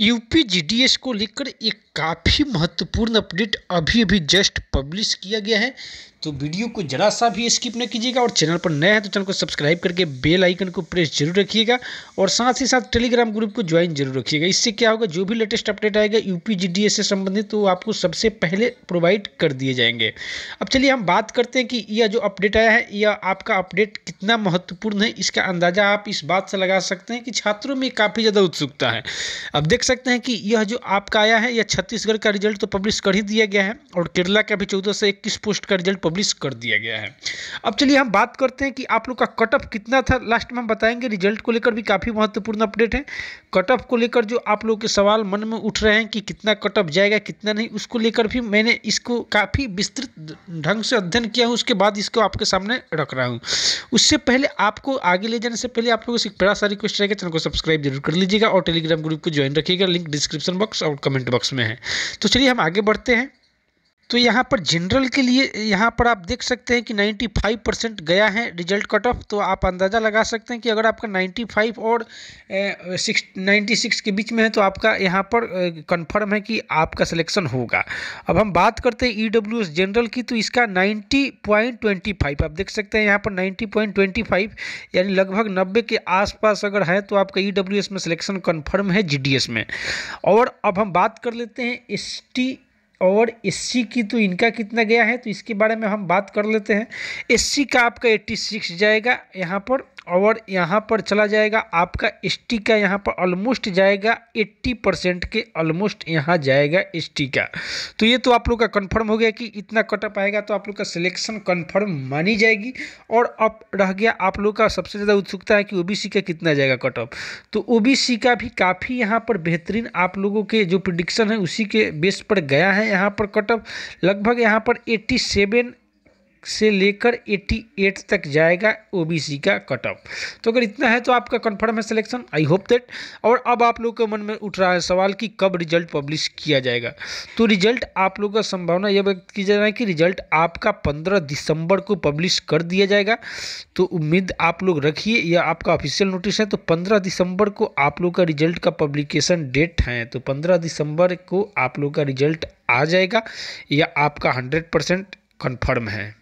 UP GDS को लेकर एक काफ़ी महत्वपूर्ण अपडेट अभी अभी जस्ट पब्लिश किया गया है तो वीडियो को जरा सा भी स्किप न कीजिएगा और चैनल पर नया है तो चैनल को सब्सक्राइब करके बेल आइकन को प्रेस जरूर रखिएगा और साथ ही साथ टेलीग्राम ग्रुप को ज्वाइन जरूर रखिएगा इससे क्या होगा जो भी लेटेस्ट अपडेट आएगा यूपीजीडीएस से संबंधित तो आपको सबसे पहले प्रोवाइड कर दिए जाएंगे अब चलिए हम बात करते हैं कि यह जो अपडेट आया है यह आपका अपडेट कितना महत्वपूर्ण है इसका अंदाज़ा आप इस बात से लगा सकते हैं कि छात्रों में काफ़ी ज़्यादा उत्सुकता है अब देख सकते हैं कि यह जो आपका आया है यह छत्तीसगढ़ का रिजल्ट तो पब्लिश कर ही दिया गया है और केरला का भी चौदह से इक्कीस पोस्ट का रिजल्ट पब्लिश कर दिया गया है अब चलिए हम बात करते हैं कि आप लोग का कटअप कितना था लास्ट में हम बताएंगे रिजल्ट को लेकर भी काफ़ी महत्वपूर्ण अपडेट है कटअप को लेकर जो आप लोग के सवाल मन में उठ रहे हैं कि कितना कटअप जाएगा कितना नहीं उसको लेकर भी मैंने इसको काफ़ी विस्तृत ढंग से अध्ययन किया हूँ उसके बाद इसको आपके सामने रख रहा हूँ उससे पहले आपको आगे ले जाने से पहले आप लोगों से बड़ा सा रिक्वेस्ट रहेगा चैनल को सब्सक्राइब जरूर कर लीजिएगा और टेलीग्राम ग्रुप को ज्वाइन रखिएगा लिंक डिस्क्रिप्शन बॉक्स और कमेंट बॉक्स में है तो चलिए हम आगे बढ़ते हैं तो यहाँ पर जनरल के लिए यहाँ पर आप देख सकते हैं कि 95 परसेंट गया है रिजल्ट कट ऑफ तो आप अंदाज़ा लगा सकते हैं कि अगर आपका 95 और सिक्स नाइन्टी सिक्स के बीच में है तो आपका यहाँ पर कंफर्म है कि आपका सिलेक्शन होगा अब हम बात करते हैं ई डब्ल्यू एस जनरल की तो इसका 90.25 आप देख सकते हैं यहाँ पर 90.25 यानी लगभग 90 के आसपास अगर है तो आपका ई e में सिलेक्शन कन्फर्म है जी में और अब हम बात कर लेते हैं एस टी और एस की तो इनका कितना गया है तो इसके बारे में हम बात कर लेते हैं एस का आपका एट्टी सिक्स जाएगा यहाँ पर और यहाँ पर चला जाएगा आपका एस का यहाँ पर ऑलमोस्ट जाएगा 80 परसेंट के ऑलमोस्ट यहाँ जाएगा एस का तो ये तो आप लोग का कन्फर्म हो गया कि इतना कटअप आएगा तो आप लोग का सिलेक्शन कन्फर्म मानी जाएगी और अब रह गया आप लोग का सबसे ज़्यादा उत्सुकता है कि ओ का कितना जाएगा कटअप तो ओ का भी काफ़ी यहाँ पर बेहतरीन आप लोगों के जो प्रिडिक्शन है उसी के बेस पर गया है यहाँ पर कटअप लगभग यहाँ पर एट्टी से लेकर 88 तक जाएगा ओबीसी का कट ऑफ तो अगर इतना है तो आपका कन्फर्म है सिलेक्शन आई होप दैट और अब आप लोग के मन में उठ रहा है सवाल कि कब रिजल्ट पब्लिश किया जाएगा तो रिजल्ट आप लोग का संभावना यह व्यक्त की जा रहा है कि रिजल्ट आपका पंद्रह दिसंबर को पब्लिश कर दिया जाएगा तो उम्मीद आप लोग रखिए यह आपका ऑफिशियल नोटिस है तो पंद्रह दिसंबर को आप लोग का रिजल्ट का पब्लिकेशन डेट है तो पंद्रह दिसंबर को आप लोग का रिजल्ट आ जाएगा या आपका हंड्रेड परसेंट कन्फर्म है